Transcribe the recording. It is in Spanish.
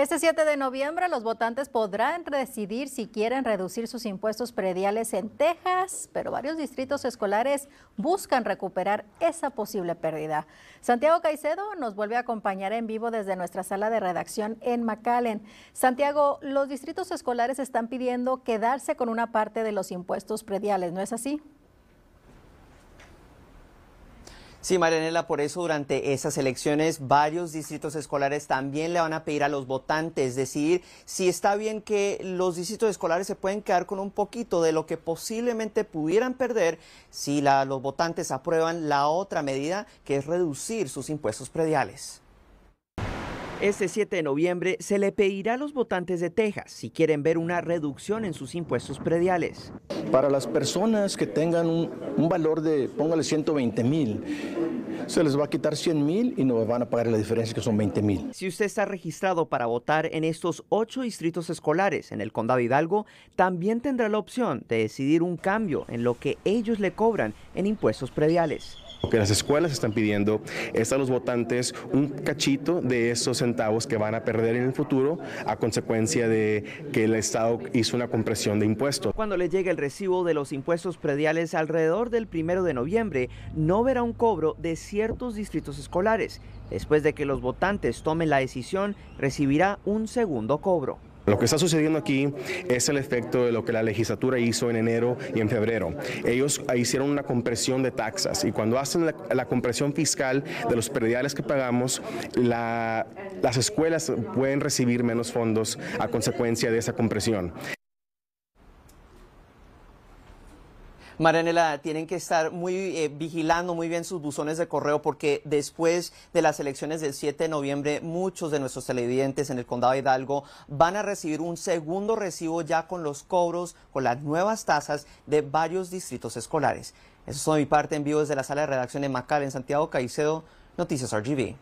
Este 7 de noviembre los votantes podrán decidir si quieren reducir sus impuestos prediales en Texas, pero varios distritos escolares buscan recuperar esa posible pérdida. Santiago Caicedo nos vuelve a acompañar en vivo desde nuestra sala de redacción en McAllen. Santiago, los distritos escolares están pidiendo quedarse con una parte de los impuestos prediales, ¿no es así? Sí, Marianela, por eso durante esas elecciones varios distritos escolares también le van a pedir a los votantes decidir si está bien que los distritos escolares se pueden quedar con un poquito de lo que posiblemente pudieran perder si los votantes aprueban la otra medida que es reducir sus impuestos prediales. Este 7 de noviembre se le pedirá a los votantes de Texas si quieren ver una reducción en sus impuestos prediales. Para las personas que tengan un, un valor de, póngale 120 mil, se les va a quitar 100 mil y no van a pagar la diferencia que son 20 mil. Si usted está registrado para votar en estos ocho distritos escolares en el condado Hidalgo, también tendrá la opción de decidir un cambio en lo que ellos le cobran en impuestos prediales. Lo que las escuelas están pidiendo es a los votantes un cachito de esos centavos que van a perder en el futuro a consecuencia de que el Estado hizo una compresión de impuestos. Cuando le llegue el recibo de los impuestos prediales alrededor del primero de noviembre, no verá un cobro de 100 ciertos distritos escolares. Después de que los votantes tomen la decisión, recibirá un segundo cobro. Lo que está sucediendo aquí es el efecto de lo que la legislatura hizo en enero y en febrero. Ellos hicieron una compresión de taxas y cuando hacen la, compresión fiscal de los prediales que pagamos, las escuelas pueden recibir menos fondos a consecuencia de esa compresión. Maranela, tienen que estar muy eh, vigilando muy bien sus buzones de correo porque después de las elecciones del 7 de noviembre, muchos de nuestros televidentes en el condado de Hidalgo van a recibir un segundo recibo ya con los cobros, con las nuevas tasas de varios distritos escolares. Eso es todo mi parte en vivo desde la sala de redacción de Macal en Santiago Caicedo, Noticias RGB.